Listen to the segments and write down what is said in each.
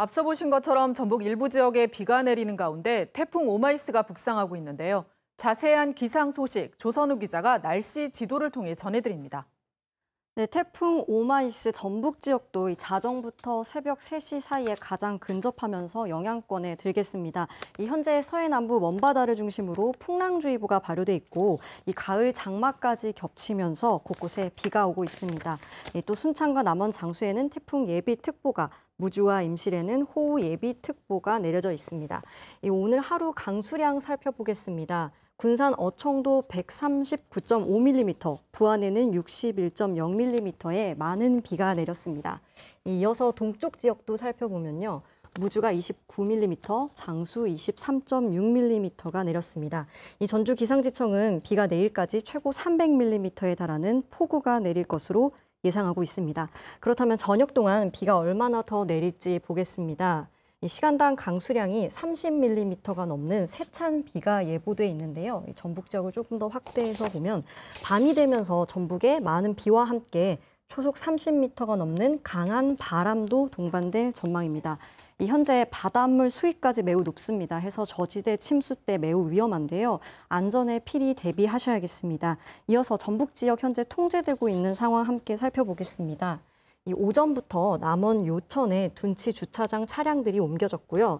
앞서 보신 것처럼 전북 일부 지역에 비가 내리는 가운데 태풍 오마이스가 북상하고 있는데요. 자세한 기상 소식 조선우 기자가 날씨 지도를 통해 전해드립니다. 네, 태풍 오마이스 전북 지역도 자정부터 새벽 3시 사이에 가장 근접하면서 영향권에 들겠습니다. 현재 서해남부 먼바다를 중심으로 풍랑주의보가 발효돼 있고 이 가을 장마까지 겹치면서 곳곳에 비가 오고 있습니다. 예, 또 순창과 남원 장수에는 태풍 예비특보가 무주와 임실에는 호우 예비 특보가 내려져 있습니다. 오늘 하루 강수량 살펴보겠습니다. 군산 어청도 139.5mm, 부안에는 61.0mm의 많은 비가 내렸습니다. 이어서 동쪽 지역도 살펴보면요. 무주가 29mm, 장수 23.6mm가 내렸습니다. 이 전주 기상지청은 비가 내일까지 최고 300mm에 달하는 폭우가 내릴 것으로 예상하고 있습니다. 그렇다면 저녁 동안 비가 얼마나 더 내릴지 보겠습니다. 시간당 강수량이 30mm가 넘는 세찬 비가 예보돼 있는데요. 전북 지역을 조금 더 확대해서 보면 밤이 되면서 전북에 많은 비와 함께 초속 30m가 넘는 강한 바람도 동반될 전망입니다. 이 현재 바닷물 수위까지 매우 높습니다. 해서 저지대 침수 때 매우 위험한데요. 안전에 필히 대비하셔야겠습니다. 이어서 전북 지역 현재 통제되고 있는 상황 함께 살펴보겠습니다. 이 오전부터 남원 요천에 둔치 주차장 차량들이 옮겨졌고요.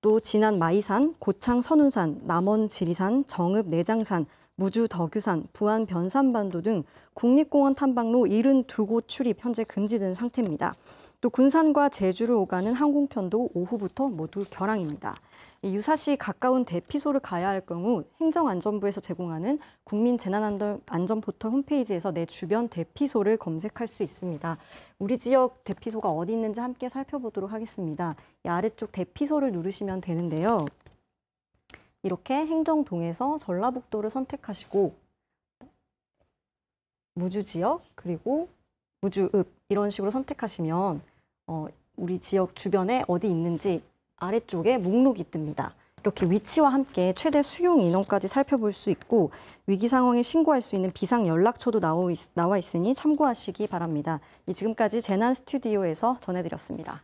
또 지난 마이산, 고창 선운산, 남원 지리산, 정읍 내장산, 무주 덕유산, 부안 변산반도 등 국립공원 탐방로 72곳 출입 현재 금지된 상태입니다. 또 군산과 제주를 오가는 항공편도 오후부터 모두 결항입니다. 유사시 가까운 대피소를 가야 할 경우 행정안전부에서 제공하는 국민재난안전포털 홈페이지에서 내 주변 대피소를 검색할 수 있습니다. 우리 지역 대피소가 어디 있는지 함께 살펴보도록 하겠습니다. 아래쪽 대피소를 누르시면 되는데요. 이렇게 행정동에서 전라북도를 선택하시고 무주지역 그리고 무주읍 이런 식으로 선택하시면 어, 우리 지역 주변에 어디 있는지 아래쪽에 목록이 뜹니다. 이렇게 위치와 함께 최대 수용 인원까지 살펴볼 수 있고 위기 상황에 신고할 수 있는 비상 연락처도 나와 있으니 참고하시기 바랍니다. 지금까지 재난 스튜디오에서 전해드렸습니다.